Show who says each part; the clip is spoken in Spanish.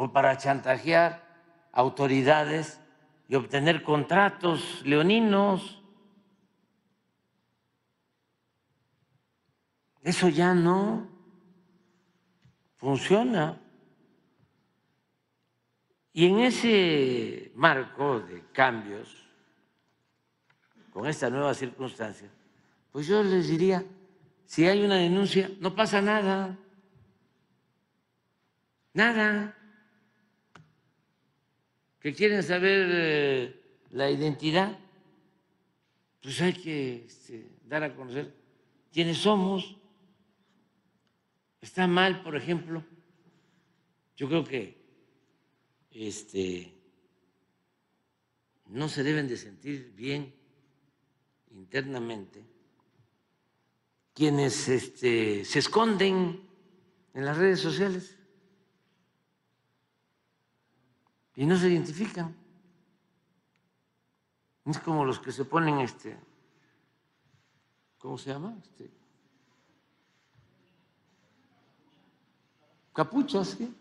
Speaker 1: o para chantajear autoridades y obtener contratos leoninos. Eso ya no funciona. Y en ese marco de cambios, con esta nueva circunstancia, pues yo les diría, si hay una denuncia, no pasa nada. Nada que quieren saber eh, la identidad, pues hay que este, dar a conocer quiénes somos. Está mal, por ejemplo, yo creo que este, no se deben de sentir bien internamente quienes este, se esconden en las redes sociales. y no se identifican. Es como los que se ponen este, ¿cómo se llama? Este, capuchas, ¿sí?